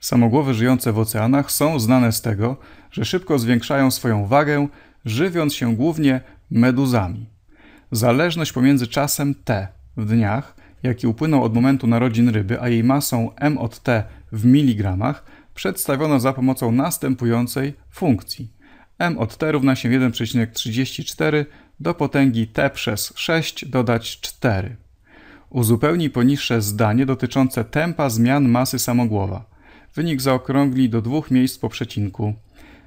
Samogłowy żyjące w oceanach są znane z tego, że szybko zwiększają swoją wagę, żywiąc się głównie meduzami. Zależność pomiędzy czasem t w dniach, jaki upłynął od momentu narodzin ryby, a jej masą m od t w miligramach, przedstawiono za pomocą następującej funkcji. m od t równa się 1,34 do potęgi t przez 6 dodać 4. Uzupełnij poniższe zdanie dotyczące tempa zmian masy samogłowa. Wynik zaokrągli do dwóch miejsc po przecinku.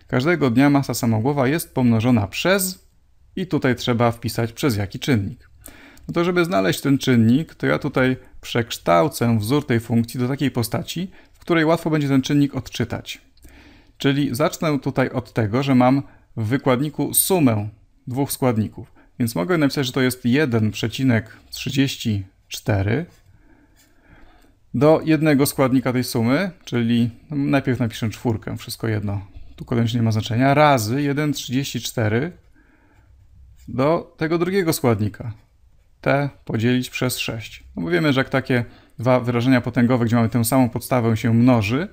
Każdego dnia masa samogłowa jest pomnożona przez i tutaj trzeba wpisać przez jaki czynnik. No to żeby znaleźć ten czynnik, to ja tutaj przekształcę wzór tej funkcji do takiej postaci, w której łatwo będzie ten czynnik odczytać. Czyli zacznę tutaj od tego, że mam w wykładniku sumę dwóch składników. Więc mogę napisać, że to jest 1,34 do jednego składnika tej sumy, czyli najpierw napiszę czwórkę, wszystko jedno, tu kolejność nie ma znaczenia, razy 1,34 do tego drugiego składnika, t podzielić przez 6. No bo wiemy, że jak takie dwa wyrażenia potęgowe, gdzie mamy tę samą podstawę się mnoży,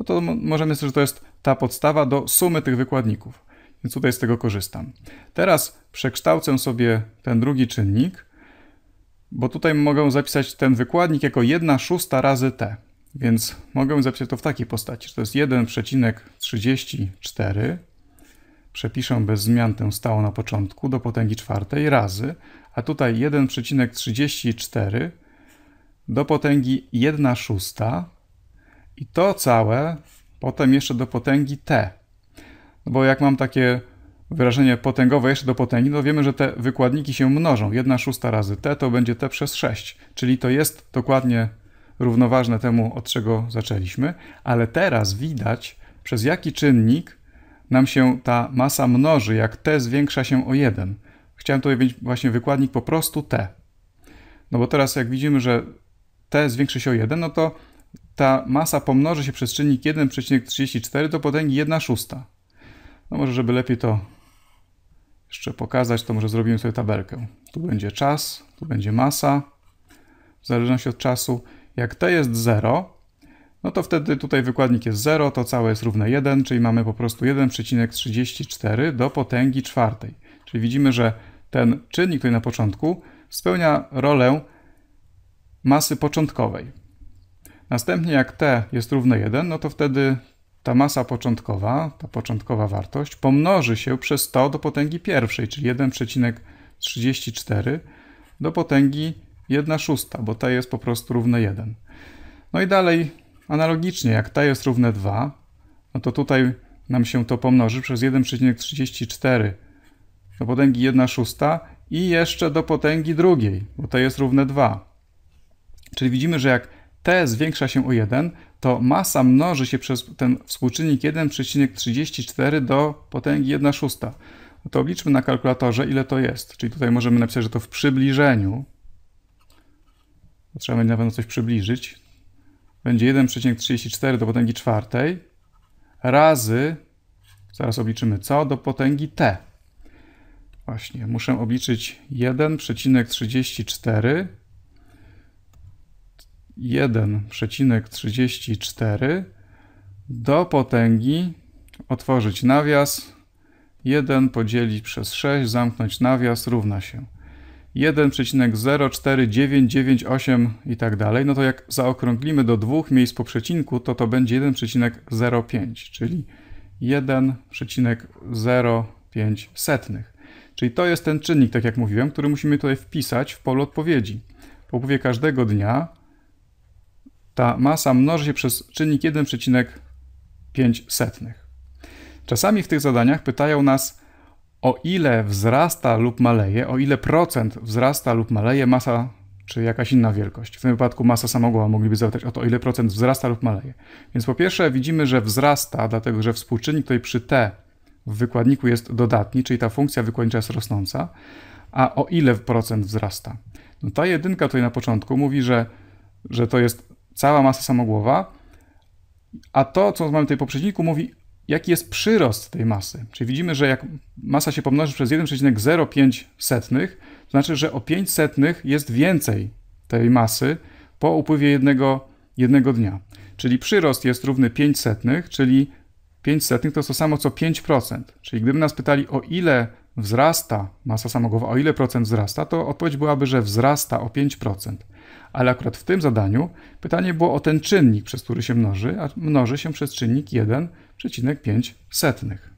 no to możemy myśleć, że to jest ta podstawa do sumy tych wykładników. Więc tutaj z tego korzystam. Teraz przekształcę sobie ten drugi czynnik bo tutaj mogę zapisać ten wykładnik jako 1 szósta razy t. Więc mogę zapisać to w takiej postaci, że to jest 1,34, przepiszę bez zmian tę stałą na początku do potęgi czwartej razy, a tutaj 1,34 do potęgi 1 szósta i to całe potem jeszcze do potęgi t. No bo jak mam takie wyrażenie potęgowe jeszcze do potęgi, no wiemy, że te wykładniki się mnożą. 1 szósta razy t to będzie t przez 6, czyli to jest dokładnie równoważne temu, od czego zaczęliśmy, ale teraz widać, przez jaki czynnik nam się ta masa mnoży, jak t zwiększa się o 1. Chciałem tutaj mieć właśnie wykładnik po prostu t. No bo teraz jak widzimy, że t zwiększy się o 1, no to ta masa pomnoży się przez czynnik 1,34 do potęgi 1 szósta. No może, żeby lepiej to jeszcze pokazać, to może zrobimy sobie tabelkę. Tu będzie czas, tu będzie masa, w zależności od czasu. Jak t jest 0, no to wtedy tutaj wykładnik jest 0, to całe jest równe 1, czyli mamy po prostu 1,34 do potęgi czwartej. Czyli widzimy, że ten czynnik tutaj na początku spełnia rolę masy początkowej. Następnie jak t jest równe 1, no to wtedy ta masa początkowa, ta początkowa wartość, pomnoży się przez 100 do potęgi pierwszej, czyli 1,34 do potęgi 1,6, bo ta jest po prostu równe 1. No i dalej, analogicznie, jak ta jest równe 2, no to tutaj nam się to pomnoży przez 1,34 do potęgi 1,6 i jeszcze do potęgi drugiej, bo ta jest równe 2. Czyli widzimy, że jak t zwiększa się o 1, to masa mnoży się przez ten współczynnik 1,34 do potęgi 1 szósta. No to obliczmy na kalkulatorze, ile to jest. Czyli tutaj możemy napisać, że to w przybliżeniu, trzeba będzie na pewno coś przybliżyć, będzie 1,34 do potęgi czwartej razy, zaraz obliczymy co, do potęgi t. Właśnie, muszę obliczyć 1,34 1,34 do potęgi otworzyć nawias 1 podzielić przez 6 zamknąć nawias równa się 1,04998 i tak dalej, no to jak zaokrąglimy do dwóch miejsc po przecinku, to to będzie 1,05, czyli 1,05 setnych. Czyli to jest ten czynnik, tak jak mówiłem, który musimy tutaj wpisać w polu odpowiedzi. Po upływie każdego dnia ta masa mnoży się przez czynnik 1,5. Czasami w tych zadaniach pytają nas, o ile wzrasta lub maleje, o ile procent wzrasta lub maleje masa czy jakaś inna wielkość. W tym wypadku masa samogłowa mogliby zapytać o to, ile procent wzrasta lub maleje. Więc po pierwsze widzimy, że wzrasta, dlatego że współczynnik tutaj przy t w wykładniku jest dodatni, czyli ta funkcja wykładnicza jest rosnąca, a o ile procent wzrasta. No ta jedynka tutaj na początku mówi, że, że to jest cała masa samogłowa, a to, co mamy tutaj w poprzedniku, mówi, jaki jest przyrost tej masy. Czyli widzimy, że jak masa się pomnoży przez 1,05 setnych, to znaczy, że o 5 setnych jest więcej tej masy po upływie jednego, jednego dnia. Czyli przyrost jest równy 5 setnych, czyli 5 setnych to jest to samo co 5%. Czyli gdyby nas pytali, o ile wzrasta masa samochodowa, o ile procent wzrasta, to odpowiedź byłaby, że wzrasta o 5%. Ale akurat w tym zadaniu pytanie było o ten czynnik, przez który się mnoży, a mnoży się przez czynnik 1,5.